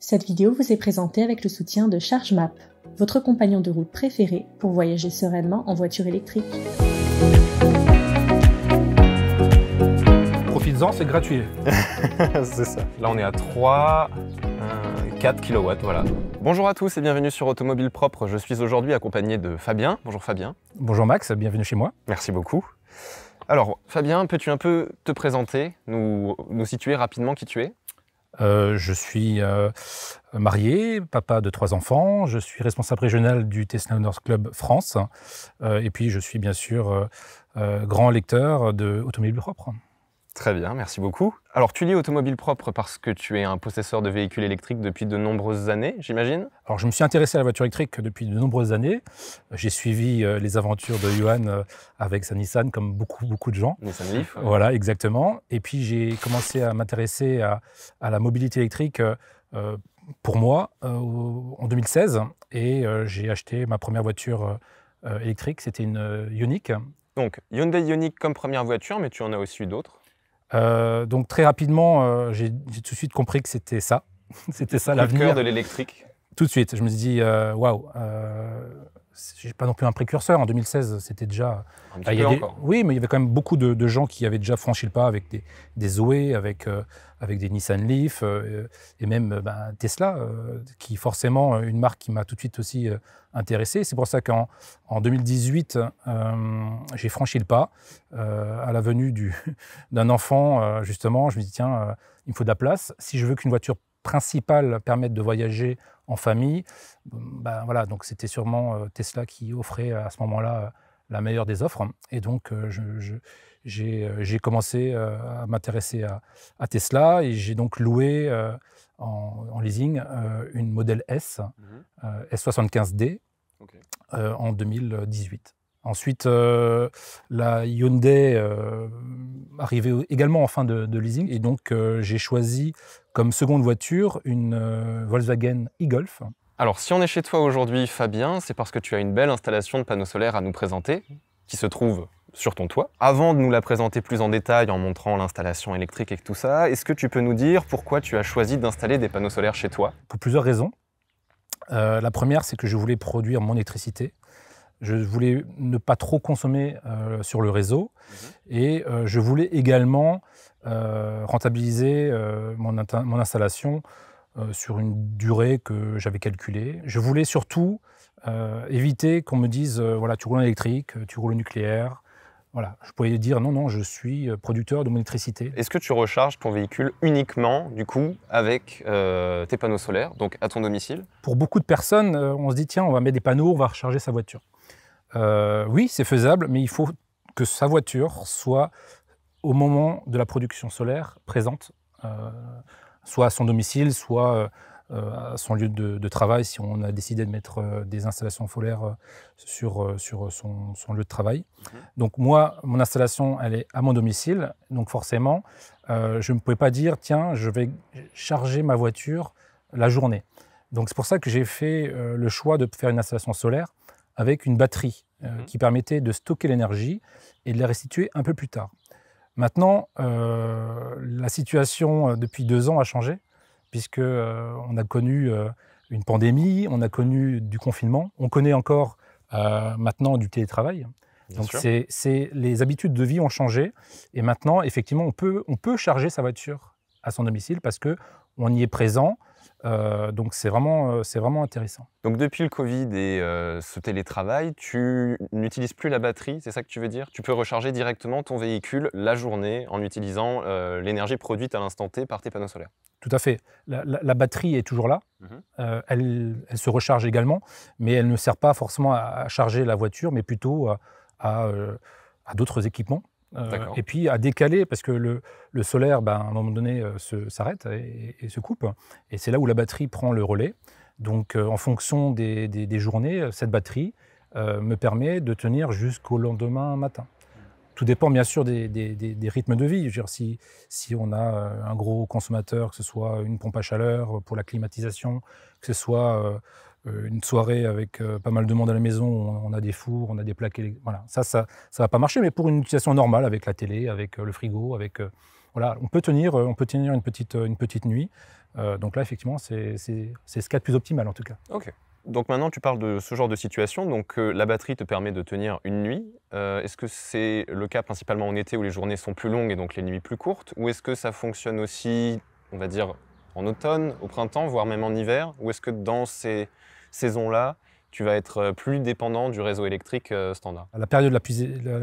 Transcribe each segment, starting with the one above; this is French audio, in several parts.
Cette vidéo vous est présentée avec le soutien de ChargeMap, votre compagnon de route préféré pour voyager sereinement en voiture électrique. Profites-en, c'est gratuit. c'est ça. Là, on est à 3, 4 kW, voilà. Bonjour à tous et bienvenue sur Automobile Propre. Je suis aujourd'hui accompagné de Fabien. Bonjour Fabien. Bonjour Max, bienvenue chez moi. Merci beaucoup. Alors, Fabien, peux-tu un peu te présenter, nous, nous situer rapidement qui tu es euh, je suis euh, marié, papa de trois enfants, je suis responsable régional du Tesla Owners Club France, euh, et puis je suis bien sûr grand lecteur de automobiles propres. Très bien, merci beaucoup. Alors tu lis automobile propre parce que tu es un possesseur de véhicules électriques depuis de nombreuses années, j'imagine Alors je me suis intéressé à la voiture électrique depuis de nombreuses années. J'ai suivi euh, les aventures de Johan euh, avec sa Nissan comme beaucoup beaucoup de gens. Nissan Leaf. Voilà, exactement. Et puis j'ai commencé à m'intéresser à, la mobilité électrique. Euh, pour moi, en 2016, et j'ai acheté ma première voiture électrique. C'était une Ioniq. Donc Hyundai Ioniq comme première voiture, mais tu en as aussi d'autres. Euh, donc très rapidement, euh, j'ai tout de suite compris que c'était ça. c'était ça l'avenir. de l'électrique. Tout de suite, je me suis dit, euh, waouh, je j'ai pas non plus un précurseur. En 2016, c'était déjà. Un Oui, mais il y avait quand même beaucoup de, gens qui avaient déjà franchi le pas avec des, des Zoé, e, avec avec des Nissan Leaf euh, et même euh, bah, Tesla, euh, qui est forcément une marque qui m'a tout de suite aussi intéressé. C'est pour ça qu'en en 2018, j'ai franchi le pas à la venue d'un enfant, justement. Je me dis, tiens, il me faut de la place. Si je veux qu'une voiture principale permette de voyager en famille, ben, voilà, donc c'était sûrement Tesla qui offrait à ce moment-là la meilleure des offres. Et donc, je, euh, j'ai commencé euh, à m'intéresser à, Tesla et j'ai donc loué euh, en, leasing une modèle S, mhm. S75D, en 2018. Ensuite, la Hyundai arrivait également en fin de, leasing. Et donc, j'ai choisi comme seconde voiture une Volkswagen e-Golf. Alors, si on est chez toi aujourd'hui, Fabien, c'est parce que tu as une belle installation de panneaux solaires à nous présenter, qui se trouve sur ton toit. Avant de nous la présenter plus en détail en montrant l'installation électrique et tout ça, est-ce que tu peux nous dire pourquoi tu as choisi d'installer des panneaux solaires chez toi Pour plusieurs raisons. Euh, la première, c'est que je voulais produire mon électricité. Je voulais ne pas trop consommer euh, sur le réseau mhm. et euh, je voulais également rentabiliser mon, installation sur une durée que j'avais calculée. Je voulais surtout éviter qu'on me dise voilà, tu roules en électrique, tu roules au nucléaire, voilà, je pourrais dire non, non, je suis euh, producteur de mon électricité. Est-ce que tu recharges ton véhicule uniquement, du coup, avec euh, tes panneaux solaires, donc à ton domicile Pour beaucoup de personnes, euh, on se dit tiens, on va mettre des panneaux, on va recharger sa voiture. oui, c'est faisable, mais il faut que sa voiture soit au moment de la production solaire présente, soit à son domicile, soit euh, à son lieu de, travail si on a décidé de mettre euh, des installations solaires euh, sur, sur son, lieu de travail. Mhm. Donc moi, mon installation, elle est à mon domicile, donc forcément, je ne pouvais pas dire, tiens, je vais charger ma voiture la journée. Donc c'est pour ça que j'ai fait le choix de faire une installation solaire avec une batterie mhm. qui permettait de stocker l'énergie et de la restituer un peu plus tard. Maintenant, la situation depuis deux ans a changé puisque euh, on a connu euh, une pandémie, on a connu du confinement, on connaît encore euh, maintenant du télétravail. Donc c'est les habitudes de vie ont changé et maintenant effectivement on peut, on peut charger sa voiture à son domicile parce que on y est présent, euh, donc c'est vraiment, euh, vraiment intéressant. Donc depuis le Covid et euh, ce télétravail, tu n'utilises plus la batterie, c'est ça que tu veux dire Tu peux recharger directement ton véhicule la journée en utilisant l'énergie produite à l'instant T par tes panneaux solaires. Tout à fait. La, batterie est toujours là. Mm-hmm. elle, se recharge également, mais elle ne sert pas forcément à, charger la voiture, mais plutôt à d'autres équipements. Euh, et puis à décaler, parce que le, solaire, ben, à un moment donné, euh, s'arrête et, se coupe. Et c'est là où la batterie prend le relais. Donc euh, en fonction des, journées, cette batterie me permet de tenir jusqu'au lendemain matin. Tout dépend bien sûr des, rythmes de vie. si, si on a un gros consommateur, que ce soit une pompe à chaleur pour la climatisation, que ce soit euh, une soirée avec euh, pas mal de monde à la maison, on, a des fours, on a des plaques. Voilà, ça, ça, ne va pas marcher. Mais pour une utilisation normale, avec la télé, avec euh, le frigo, avec voilà, on peut tenir, on peut tenir une petite, une petite nuit. donc là, effectivement, c'est ce cas de plus optimal en tout cas. Ok. Donc maintenant, tu parles de ce genre de situation. Donc la batterie te permet de tenir une nuit. est-ce que c'est le cas principalement en été où les journées sont plus longues et donc les nuits plus courtes, ou est-ce que ça fonctionne aussi, on va dire, en automne, au printemps, voire même en hiver Ou est-ce que dans ces saisons-là, tu vas être euh, plus dépendant du réseau électrique euh, standard La période la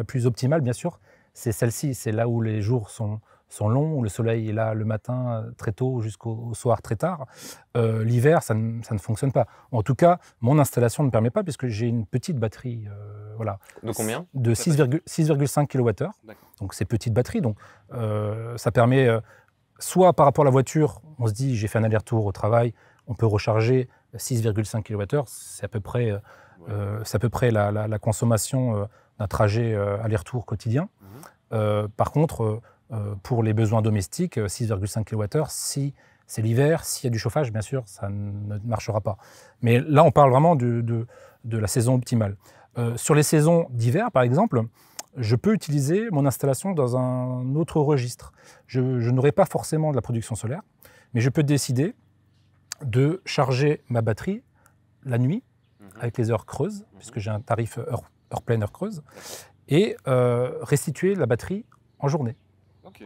plus, optimale, bien sûr, c'est celle-ci. C'est là où les jours sont, sont longs, où le soleil est là le matin euh, très tôt jusqu'au soir très tard. L'hiver, ça, ne fonctionne pas. En tout cas, mon installation ne permet pas puisque j'ai une petite batterie. voilà, de combien De 6,5 kWh. Donc c'est petite batterie. Donc ça permet soit par rapport à la voiture, on se dit j'ai fait un aller-retour au travail, on peut recharger 6,5 kWh, c'est à peu près, euh, euh, à peu près la, consommation euh, d'un trajet aller-retour quotidien. Mhm. par contre, pour les besoins domestiques, 6,5 kWh, si c'est l'hiver, s'il y a du chauffage, bien sûr, ça ne marchera pas. Mais là, on parle vraiment de la saison optimale. sur les saisons d'hiver, par exemple, je peux utiliser mon installation dans un autre registre. Je, n'aurai pas forcément de la production solaire, mais je peux décider de charger ma batterie la nuit mhm. avec les heures creuses, mhm. puisque j'ai un tarif heure, heure, pleine, heure creuse, et euh, restituer la batterie en journée.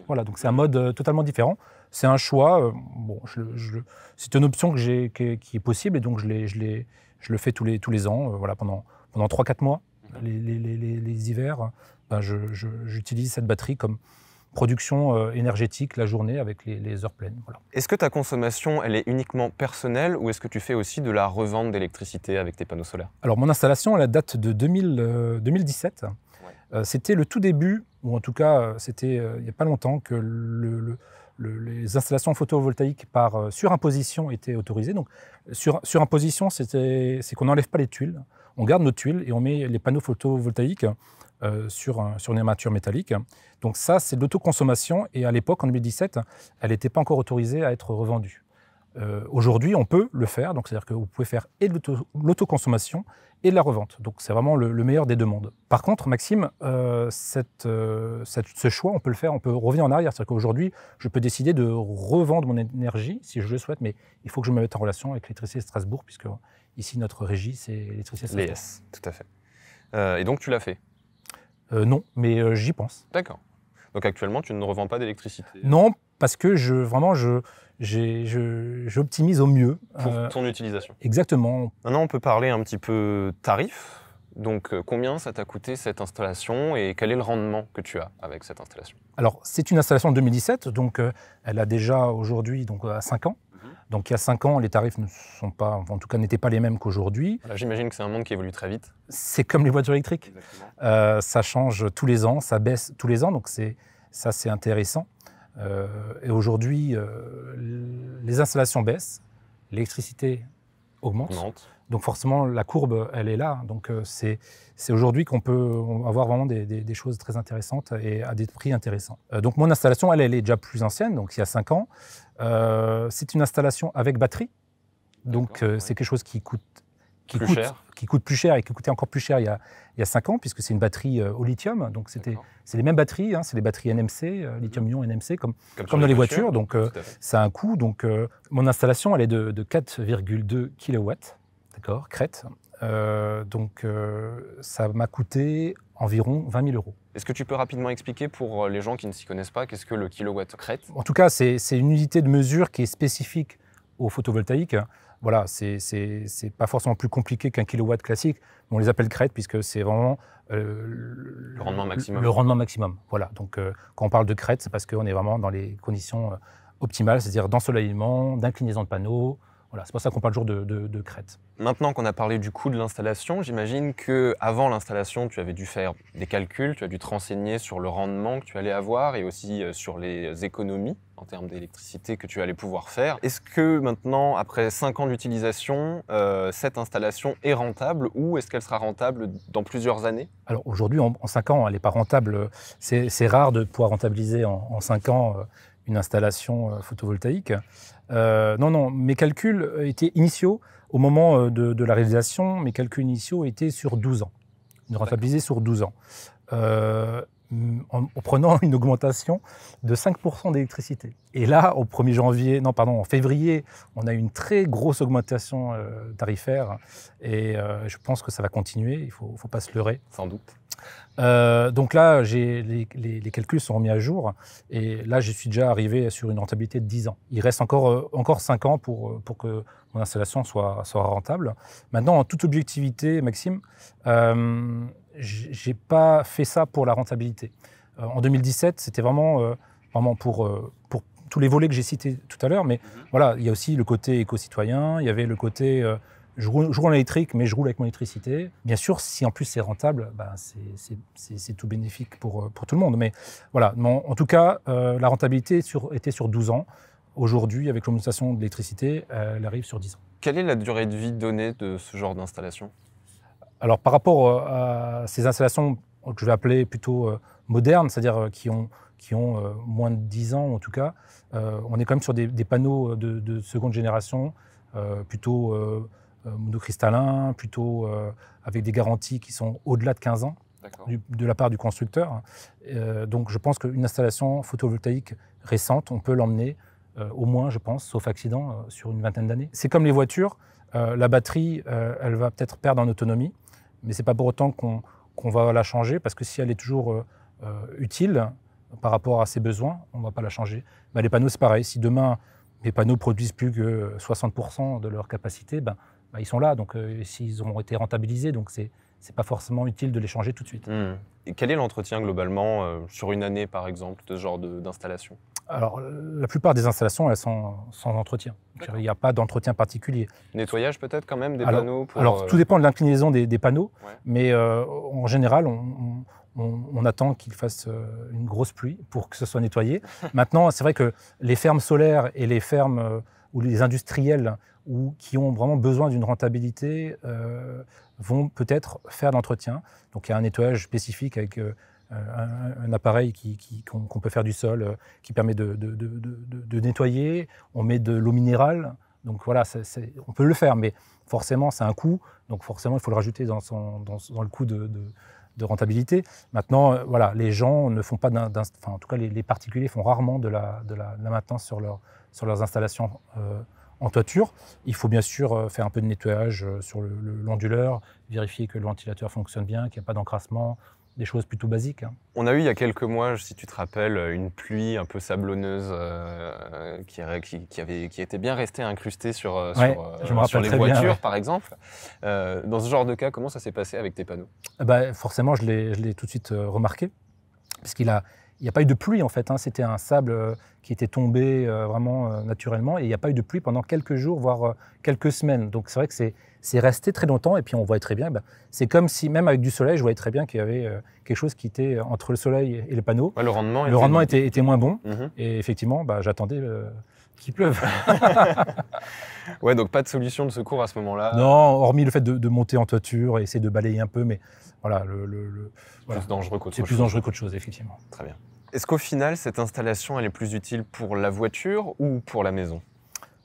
Voilà, donc c'est un mode euh, totalement différent. C'est un choix, euh, bon, je, c'est une option que qui, est possible, et donc je, je le fais tous les, tous les ans, voilà, pendant, pendant 3-4 mois, mhm. les, les hivers. Ben, j'utilise cette batterie comme production euh, énergétique la journée avec les, heures pleines. Voilà. Est-ce que ta consommation, elle est uniquement personnelle ou est-ce que tu fais aussi de la revente d'électricité avec tes panneaux solaires Alors mon installation, elle date de 2017. Euh, euh, c'était le tout début, ou en tout cas c'était il n'y a pas longtemps que les installations photovoltaïques par surimposition étaient autorisées. Donc sur, surimposition, c'est qu'on n'enlève pas les tuiles, on garde nos tuiles et on met les panneaux photovoltaïques euh, sur, une armature métallique. Donc ça, c'est l'autoconsommation. Et à l'époque, en 2017, elle n'était pas encore autorisée à être revendue. Euh, aujourd'hui, on peut le faire. Donc c'est-à-dire que vous pouvez faire et de l'autoconsommation et de la revente. Donc c'est vraiment le, meilleur des deux mondes. Par contre, Maxime, euh, ce choix, on peut le faire, on peut revenir en arrière. C'est-à-dire qu'aujourd'hui, je peux décider de revendre mon énergie si je le souhaite, mais il faut que je me mette en relation avec l'électricité Strasbourg, puisque ici, notre régie, c'est l'électricité Strasbourg. Les, tout à fait. et donc, tu l'as fait euh, non, mais euh, j'y pense. D'accord. Donc actuellement, tu ne revends pas d'électricité Non, parce que je, vraiment, je, j'optimise au mieux. Pour euh, ton utilisation. Exactement. Maintenant, on peut parler un petit peu tarif. Donc, combien ça t'a coûté cette installation et quel est le rendement que tu as avec cette installation Alors, c'est une installation de 2017, donc elle a déjà aujourd'hui donc, à 5 ans. Donc il y a cinq ans, les tarifs ne sont pas, en tout cas n'étaient pas les mêmes qu'aujourd'hui. J'imagine que c'est un monde qui évolue très vite. C'est comme les voitures électriques. Euh, ça change tous les ans, ça baisse tous les ans, donc ça c'est intéressant. Euh, et aujourd'hui, euh, les installations baissent, l'électricité augmente. augmente. Donc forcément, la courbe, elle est là. Donc euh, c'est aujourd'hui qu'on peut avoir vraiment des, des, choses très intéressantes et à des prix intéressants. Euh, donc mon installation, elle, elle est déjà plus ancienne, donc il y a 5 ans. Euh, c'est une installation avec batterie. Donc c'est quelque chose qui coûte qui plus coûte, cher. qui coûte plus cher et qui coûtait encore plus cher il y a, il y a 5 ans, puisque c'est une batterie au lithium. Donc, c'est les mêmes batteries, hein, c'est les batteries NMC, mhm. lithium-ion NMC, comme, comme, dans les voitures. donc, ça a un coût. Donc, mon installation, elle est de, de 4,2 kilowatts d'accord, crête, euh, donc euh, ça m'a coûté environ 20 000 euros. Est-ce que tu peux rapidement expliquer pour euh, les gens qui ne s'y connaissent pas, qu'est-ce que le kilowatt crête En tout cas, c'est une unité de mesure qui est spécifique au photovoltaïque. Voilà, c'est pas forcément plus compliqué qu'un kilowatt classique, on les appelle crête puisque c'est vraiment le, rendement maximum. Le rendement maximum, voilà. Donc quand on parle de crête, c'est parce qu'on est vraiment dans les conditions optimales, c'est-à-dire d'ensoleillement, d'inclinaison de panneaux, voilà, c'est pour ça qu'on parle toujours de, crête. Maintenant qu'on a parlé du coût de l'installation, j'imagine que avant l'installation, tu avais dû faire des calculs, tu as dû te renseigner sur le rendement que tu allais avoir et aussi euh, sur les économies en termes d'électricité que tu allais pouvoir faire. Est-ce que maintenant, après 5 ans d'utilisation, euh, cette installation est rentable ou est-ce qu'elle sera rentable dans plusieurs années Alors aujourd'hui, en, 5 ans, elle n'est pas rentable. C'est rare de pouvoir rentabiliser en, en 5 ans euh, une installation photovoltaïque. Euh, non, non, mes calculs euh, étaient initiaux au moment euh, de, la réalisation, mes calculs initiaux étaient sur 12 ans. Ils rentabilisés sur 12 ans. Euh, euh, en, prenant une augmentation de 5% d'électricité. Et là, au 1er janvier, non, pardon, en février, on a une très grosse augmentation euh, tarifaire et euh, je pense que ça va continuer, il ne faut, faut, pas se leurrer. Sans doute. donc là, les, les, calculs sont remis à jour et là, je suis déjà arrivé sur une rentabilité de 10 ans. Il reste encore, encore 5 ans pour, pour que mon installation soit, soit rentable. Maintenant, en toute objectivité, Maxime, j'ai pas fait ça pour la rentabilité. Euh, en 2017, c'était vraiment, euh, vraiment pour, euh, pour tous les volets que j'ai cités tout à l'heure, mais mhm. voilà, il y a aussi le côté éco-citoyen, il y avait le côté je roule, en électrique, mais je roule avec mon électricité. Bien sûr, si en plus c'est rentable, ben c'est tout bénéfique pour, pour, tout le monde. Mais voilà, en tout cas, la rentabilité sur, était sur 12 ans. Aujourd'hui, avec l'augmentation de l'électricité, elle arrive sur 10 ans. Quelle est la durée de vie donnée de ce genre d'installation alors par rapport euh, à ces installations que je vais appeler plutôt euh, modernes, c'est-à-dire euh, qui ont, moins de 10 ans en tout cas, on est quand même sur des, panneaux de, seconde génération, plutôt monocristallins, plutôt avec des garanties qui sont au-delà de 15 ans. de la part du constructeur. donc je pense qu'une installation photovoltaïque récente, on peut l'emmener au moins, je pense, sauf accident, sur une vingtaine d'années. C'est comme les voitures, la batterie, elle va peut-être perdre en autonomie mais ce pas pour autant qu'on va la changer, parce que si elle est toujours euh, euh, utile par rapport à ses besoins, on ne va pas la changer. les panneaux, c'est pareil. Si demain, mes panneaux produisent plus que 60% de leur capacité, ben, ben, ils sont là, donc euh, s'ils ont été rentabilisés, donc c'est n'est pas forcément utile de les changer tout de suite. Hmm. Et quel est l'entretien globalement sur une année, par exemple, de ce genre d'installation alors, la plupart des installations, elles sont sans entretien. Il n'y a pas d'entretien particulier. Nettoyage peut-être quand même des panneaux Alors, euh, tout dépend de l'inclinaison des, panneaux, mais euh, en général, on, attend qu'il fasse euh, une grosse pluie pour que ce soit nettoyé. Maintenant, c'est vrai que les fermes solaires et les fermes ou les industriels ou qui ont vraiment besoin d'une rentabilité vont peut-être faire l'entretien. Donc, il y a un nettoyage spécifique avec... Euh, un, appareil qu'on qui, peut faire du sol, euh, qui permet de, de, de, nettoyer. On met de l'eau minérale. Donc voilà, on peut le faire, mais forcément, c'est un coût. Donc forcément, il faut le rajouter dans, son, dans, le coût de, rentabilité. Maintenant, euh, voilà, les gens ne font pas, enfin, en tout cas, les, particuliers font rarement de la, la maintenance sur, leur, sur, leurs installations. en toiture. Il faut bien sûr faire un peu de nettoyage sur l'onduleur, vérifier que le ventilateur fonctionne bien, qu'il n'y a pas d'encrassement, des choses plutôt basiques. Hein. On a eu il y a quelques mois, si tu te rappelles, une pluie un peu sablonneuse euh, qui, avait, qui était bien restée incrustée sur, euh, euh, les voitures, par exemple. dans ce genre de cas, comment ça s'est passé avec tes panneaux bah, Forcément, je l'ai tout de suite remarqué parce qu'il a, il n'y a pas eu de pluie en fait. Hein. C'était un sable euh, qui était tombé euh, vraiment euh, naturellement et il n'y a pas eu de pluie pendant quelques jours, voire quelques semaines. Donc c'est vrai que c'est resté très longtemps et puis on voyait très bien, bah, c'est comme si même avec du soleil, je voyais très bien qu'il y avait quelque chose qui était entre le soleil et les panneaux. le rendement, le rendement était, moins bon mhm. et effectivement, bah, j'attendais qui pleuvent. ouais, donc pas de solution de secours à ce moment-là. Non, hormis le fait de, monter en toiture et essayer de balayer un peu, mais voilà, le, plus dangereux C'est plus dangereux qu'autre chose, effectivement. Très bien. Est-ce qu'au final, cette installation, elle est plus utile pour la voiture ou pour la maison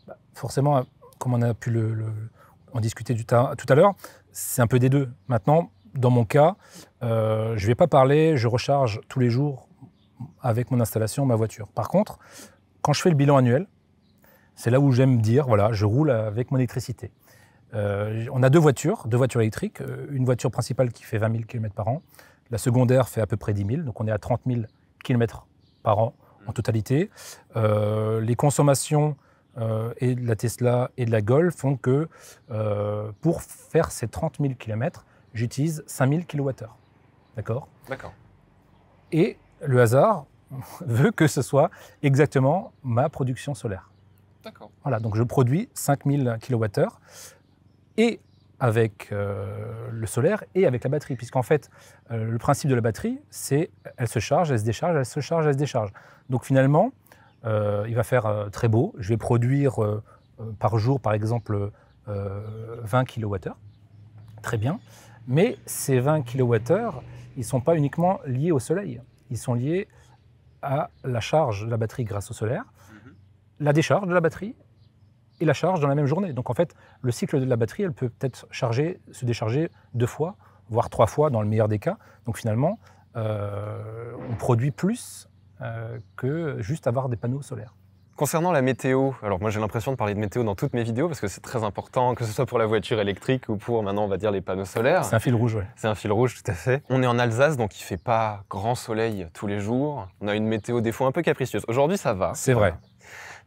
bah, Forcément, comme on a pu le, en discuter du tout à l'heure, c'est un peu des deux. Maintenant, dans mon cas, euh, je ne vais pas parler, je recharge tous les jours avec mon installation ma voiture. Par contre, quand je fais le bilan annuel, c'est là où j'aime dire, voilà, je roule avec mon électricité. Euh, on a deux voitures, deux voitures électriques, euh, une voiture principale qui fait 20 000 km par an, la secondaire fait à peu près 10 000, donc on est à 30 000 km par an en totalité. Euh, les consommations et de la Tesla et de la Golf font que pour faire ces 30 000 km, j'utilise 5 000 kWh. D'accord D'accord. Et le hasard veut que ce soit exactement ma production solaire. Voilà, donc je produis 5000 kWh et avec euh, le solaire et avec la batterie, puisqu'en fait, euh, le principe de la batterie, c'est elle se charge, elle se décharge, elle se charge, elle se décharge. Donc finalement, euh, il va faire très beau. Je vais produire par jour, par exemple, 20 kWh. Très bien. Mais ces 20 kWh, ils ne sont pas uniquement liés au soleil. Ils sont liés à la charge de la batterie grâce au solaire, la décharge de la batterie et la charge dans la même journée. Donc en fait, le cycle de la batterie, elle peut peut-être charger, se décharger deux fois, voire trois fois dans le meilleur des cas. Donc finalement, euh, on produit plus euh, que juste avoir des panneaux solaires. Concernant la météo, alors moi j'ai l'impression de parler de météo dans toutes mes vidéos parce que c'est très important, que ce soit pour la voiture électrique ou pour maintenant on va dire les panneaux solaires. C'est un fil rouge, oui. C'est un fil rouge, tout à fait. On est en Alsace donc il fait pas grand soleil tous les jours. On a une météo des fois un peu capricieuse. Aujourd'hui ça va. C'est vrai.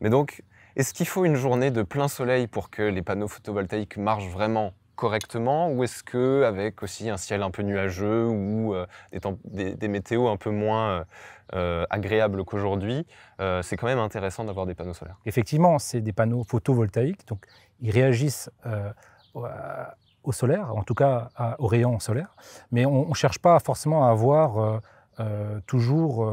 Mais donc, est-ce qu'il faut une journée de plein soleil pour que les panneaux photovoltaïques marchent vraiment correctement ou est-ce que avec aussi un ciel un peu nuageux ou euh, des, météos un peu moins euh, euh, agréables qu'aujourd'hui, c'est quand même intéressant d'avoir des panneaux solaires. Effectivement, c'est des panneaux photovoltaïques, donc ils réagissent au solaire, en tout cas à, aux rayons solaires, mais on ne cherche pas forcément à avoir toujours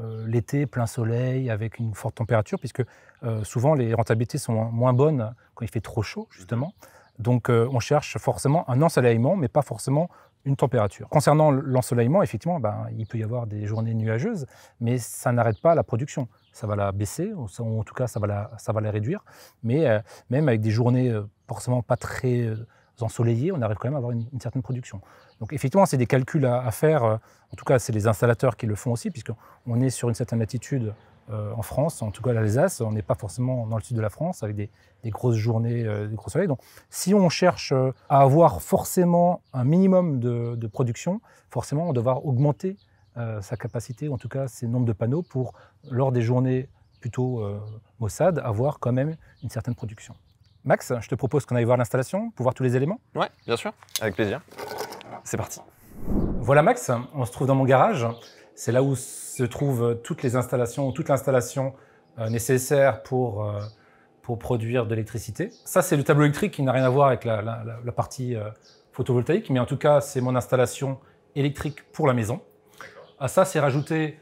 euh, l'été, plein soleil, avec une forte température, puisque euh, souvent les rentabilités sont moins bonnes quand il fait trop chaud, justement. Donc euh, on cherche forcément un ensoleillement, mais pas forcément une température. Concernant l'ensoleillement, effectivement, ben, il peut y avoir des journées nuageuses, mais ça n'arrête pas la production. Ça va la baisser, en tout cas, ça va la, réduire. Mais même avec des journées forcément pas très ensoleillées, on arrive quand même à avoir une certaine production. Donc effectivement, c'est des calculs à, faire. Euh, en tout cas, c'est les installateurs qui le font aussi, puisqu'on est sur une certaine latitude euh, en France, en tout cas l'Alsace. On n'est pas forcément dans le sud de la France avec des, grosses journées, euh, des gros soleils. Donc si on cherche à avoir forcément un minimum de, production, forcément, on devra augmenter sa capacité, en tout cas ses nombres de panneaux, pour, lors des journées plutôt maussades, avoir quand même une certaine production. Max, je te propose qu'on aille voir l'installation pour voir tous les éléments. Ouais, bien sûr, avec plaisir. C'est parti. Voilà Max, on se trouve dans mon garage. C'est là où se trouvent toutes les installations, toute l'installation euh, nécessaire euh, pour, produire de l'électricité. Ça, c'est le tableau électrique qui n'a rien à voir avec la, partie euh, photovoltaïque, mais en tout cas, c'est mon installation électrique pour la maison. À ça, c'est rajouté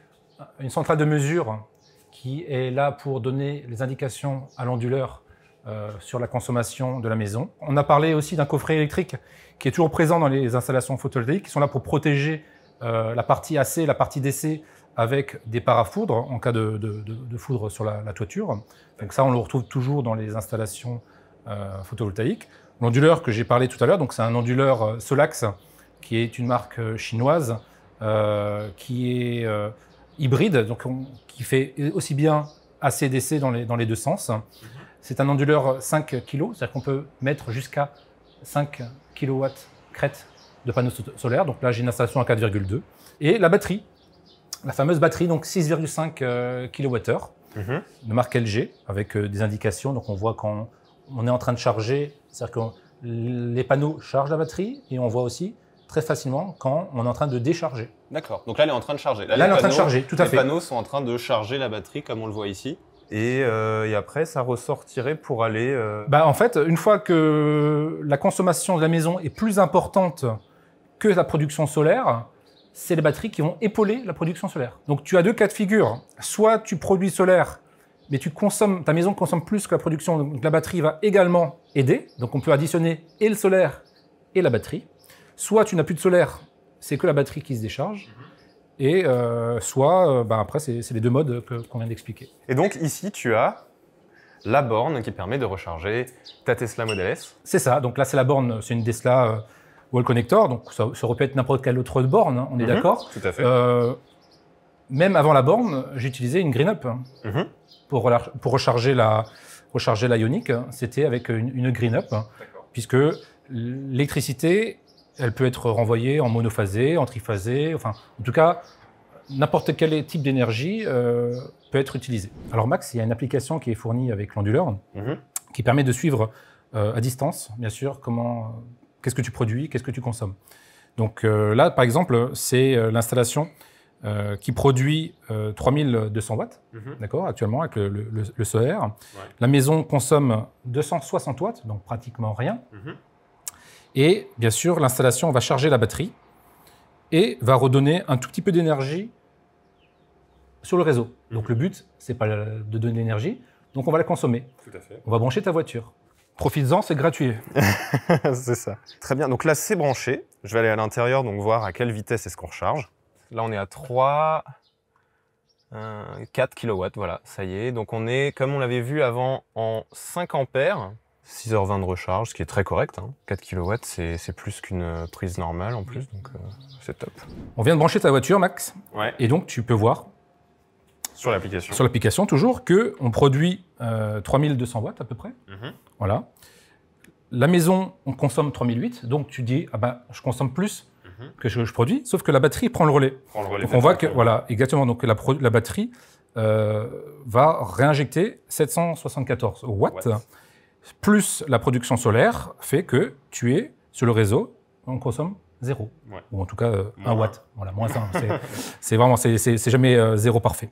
une centrale de mesure qui est là pour donner les indications à l'onduleur euh, sur la consommation de la maison. On a parlé aussi d'un coffret électrique qui est toujours présent dans les installations photovoltaïques, qui sont là pour protéger euh, la partie AC, la partie DC avec des parafoudres en cas de, foudre sur la, toiture. Donc ça, on le retrouve toujours dans les installations euh, photovoltaïques. L'onduleur que j'ai parlé tout à l'heure, donc c'est un onduleur Solax qui est une marque chinoise qui est hybride, donc qui fait aussi bien AC dans les, dans les deux sens. C'est un onduleur 5 kg, c'est-à-dire qu'on peut mettre jusqu'à 5 kW crête de panneaux solaires. Donc là, j'ai une installation à 4,2. Et la batterie, la fameuse batterie, donc 6,5 euh, kWh mhm. de marque LG, avec euh, des indications. Donc on voit quand on est en train de charger, c'est-à-dire que les panneaux chargent la batterie et on voit aussi très facilement quand on est en train de décharger. D'accord. Donc là, elle est en train de charger. Là, elle est en train de charger, tout à fait. Les panneaux sont en train de charger la batterie, comme on le voit ici. Euh, et, après, ça ressortirait pour aller. Euh, bah, en fait, une fois que la consommation de la maison est plus importante que la production solaire, c'est les batteries qui vont épauler la production solaire. Donc tu as deux cas de figure. Soit tu produis solaire, mais tu consommes, ta maison consomme plus que la production, donc la batterie va également aider. Donc on peut additionner et le solaire et la batterie. Soit tu n'as plus de solaire, c'est que la batterie qui se décharge. Et euh, soit, euh, bah, après, c'est les deux modes qu'on vient d'expliquer. Et donc ici, tu as la borne qui permet de recharger ta Tesla Model S. C'est ça, donc là c'est la borne, c'est une Tesla euh, Wall Connector, donc ça, ça aurait être n'importe quelle autre borne, hein, on est mhm. d'accord Tout à fait. même avant la borne, j'utilisais une Green Up hein, mhm. pour, pour recharger la, recharger la ionique. Hein. c'était avec une, une Green Up, puisque l'électricité elle peut être renvoyée en monophasé, en triphasé, enfin, en tout cas, n'importe quel type d'énergie euh, peut être utilisé. Alors Max, il y a une application qui est fournie avec l'onduleur mhm. qui permet de suivre euh, à distance, bien sûr, comment, qu'est-ce que tu produis, qu'est-ce que tu consommes. Donc euh, là, par exemple, c'est l'installation qui produit 3200 watts, mhm. d'accord, actuellement avec le, le, La maison consomme 260 watts, donc pratiquement rien. Mhm. Et bien sûr, l'installation va charger la batterie et va redonner un tout petit peu d'énergie sur le réseau. Donc le but, c'est pas de donner l'énergie, donc on va la consommer. Tout à fait. On va brancher ta voiture. Profites-en, c'est gratuit. c'est ça. Très bien. Donc là, c'est branché. Je vais aller à l'intérieur, donc voir à quelle vitesse est-ce qu'on recharge. Là, on est à 3, 4 kW. Voilà, ça y est. Donc on est, comme on l'avait vu avant, en 5 ampères. 6h20 de recharge, ce qui est très correct. 4 hein. kW, c'est plus qu'une euh, prise normale en plus, donc euh, c'est top. On vient de brancher ta voiture, Max. Et donc, tu peux voir. Sur l'application. Sur l'application, toujours, que on produit 3200 euh, watts à peu près. Mm-hmm. Voilà. La maison, on consomme 3008, donc tu dis, ah bah, je consomme plus mm-hmm. que je, produis, sauf que la batterie prend le relais. donc on voit que, voilà, exactement, donc la, la batterie va réinjecter 774 watts plus la production solaire fait que tu es sur le réseau, on consomme zéro. Ou en tout cas, 1 euh, un watt. Voilà, moins un. C'est vraiment, c'est jamais euh, zéro parfait.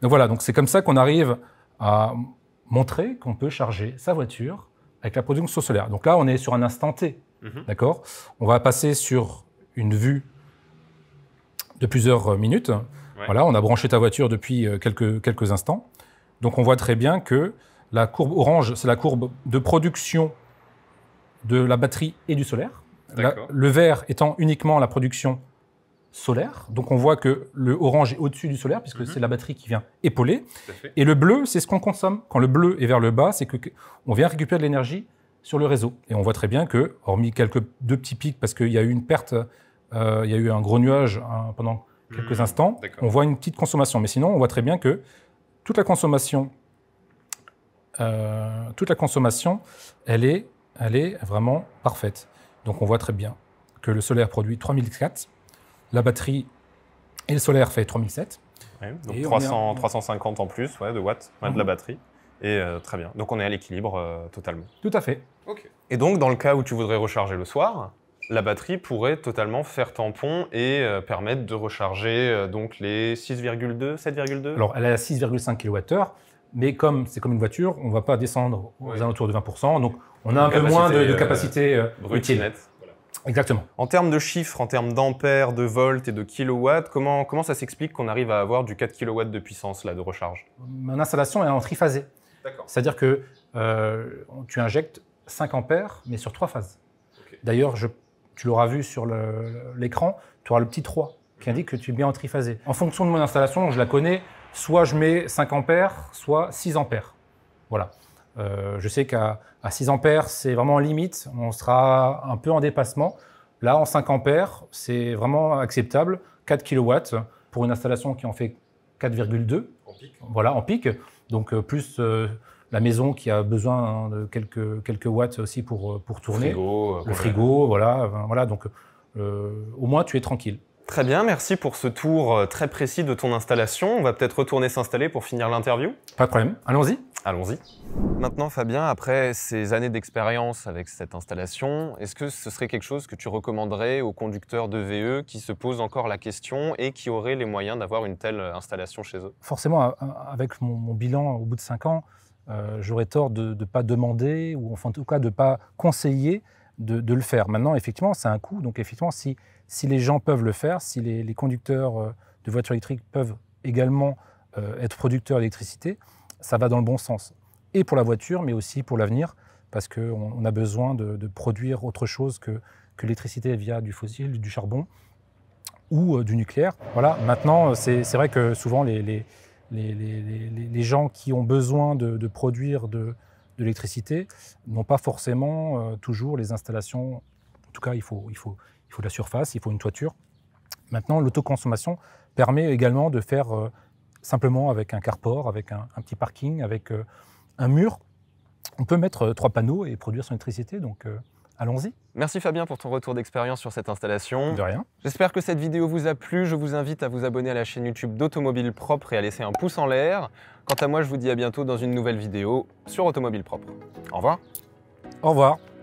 Donc voilà, donc c'est comme ça qu'on arrive à montrer qu'on peut charger sa voiture avec la production solaire. Donc là, on est sur un instant T. Mhm. D'accord On va passer sur une vue de plusieurs euh, minutes. Voilà, on a branché ta voiture depuis quelques instants. Donc on voit très bien que la courbe orange, c'est la courbe de production de la batterie et du solaire. le vert étant uniquement la production solaire. Donc on voit que le orange est au-dessus du solaire puisque mhm. c'est la batterie qui vient épauler. Et le bleu, c'est ce qu'on consomme. Quand le bleu est vers le bas, c'est que, on vient récupérer de l'énergie sur le réseau. Et on voit très bien que, hormis quelques deux petits pics parce qu'il y a eu une perte, euh, il y a eu un gros nuage hein, pendant quelques mhm. instants, on voit une petite consommation. Mais sinon, on voit très bien que toute la consommation euh, toute la consommation, elle est, elle est vraiment parfaite. Donc on voit très bien que le solaire produit 3004, la batterie et le solaire fait 3007. donc 350 en plus ouais, de watts de la mhm. batterie. Et euh, très bien. Donc on est à l'équilibre euh, totalement. Tout à fait. Et donc dans le cas où tu voudrais recharger le soir, la batterie pourrait totalement faire tampon et permettre de recharger donc les 6,2, 7,2 Alors elle est 6,5 kWh mais comme c'est comme une voiture, on ne va pas descendre aux alentours de 20%, donc on a un peu moins de, capacité euh, euh, utile. Exactement. En termes de chiffres, en termes d'ampères, de volts et de kilowatts, comment, comment ça s'explique qu'on arrive à avoir du 4 kW de puissance là, de recharge Mon installation est en triphasé. C'est-à-dire que euh, tu injectes 5 ampères, mais sur trois phases. D'ailleurs, tu l'auras vu sur l'écran, tu auras le petit 3 qui mhm. indique que tu es bien en triphasé. En fonction de mon installation, je la connais, soit je mets 5 ampères, soit 6 ampères. Voilà. Euh, je sais qu'à 6 ampères, c'est vraiment limite, on sera un peu en dépassement. Là, en 5 ampères, c'est vraiment acceptable. 4 kW pour une installation qui en fait 4,2. En pic. Voilà, en pic. Donc, euh, plus euh, la maison qui a besoin de quelques, quelques watts aussi pour, pour tourner. Frigo, le frigo, voilà. Voilà, donc au moins tu es tranquille. Très bien, merci pour ce tour euh, très précis de ton installation. On va peut-être retourner s'installer pour finir l'interview. Pas de problème, allons-y. Allons-y. Maintenant, Fabien, après ces années d'expérience avec cette installation, est-ce que ce serait quelque chose que tu recommanderais aux conducteurs de VE qui se posent encore la question et qui auraient les moyens d'avoir une telle installation chez eux Forcément, avec mon, bilan au bout de cinq ans, euh, j'aurais tort de ne pas demander ou enfin, en tout cas de ne pas conseiller de, le faire. Maintenant, effectivement, c'est un coût. Donc, effectivement, si, si les gens peuvent le faire, si les, les conducteurs euh, de voitures électriques peuvent également euh, être producteurs d'électricité, ça va dans le bon sens. Et pour la voiture, mais aussi pour l'avenir, parce qu'on on a besoin de, produire autre chose que, que l'électricité via du fossile, du charbon ou euh, du nucléaire. Voilà, maintenant, c'est vrai que souvent, les, les, les, les gens qui ont besoin de, de produire de, de l'électricité n'ont pas forcément euh, toujours les installations. En tout cas, il faut, il, faut, il faut de la surface, il faut une toiture. Maintenant, l'autoconsommation permet également de faire euh, simplement avec un carport, avec un, petit parking, avec euh, un mur. On peut mettre trois panneaux et produire son électricité. Donc, Allons-y. Merci Fabien pour ton retour d'expérience sur cette installation. De rien. J'espère que cette vidéo vous a plu. Je vous invite à vous abonner à la chaîne YouTube d'Automobile Propre et à laisser un pouce en l'air. Quant à moi, je vous dis à bientôt dans une nouvelle vidéo sur Automobile Propre. Au revoir. Au revoir.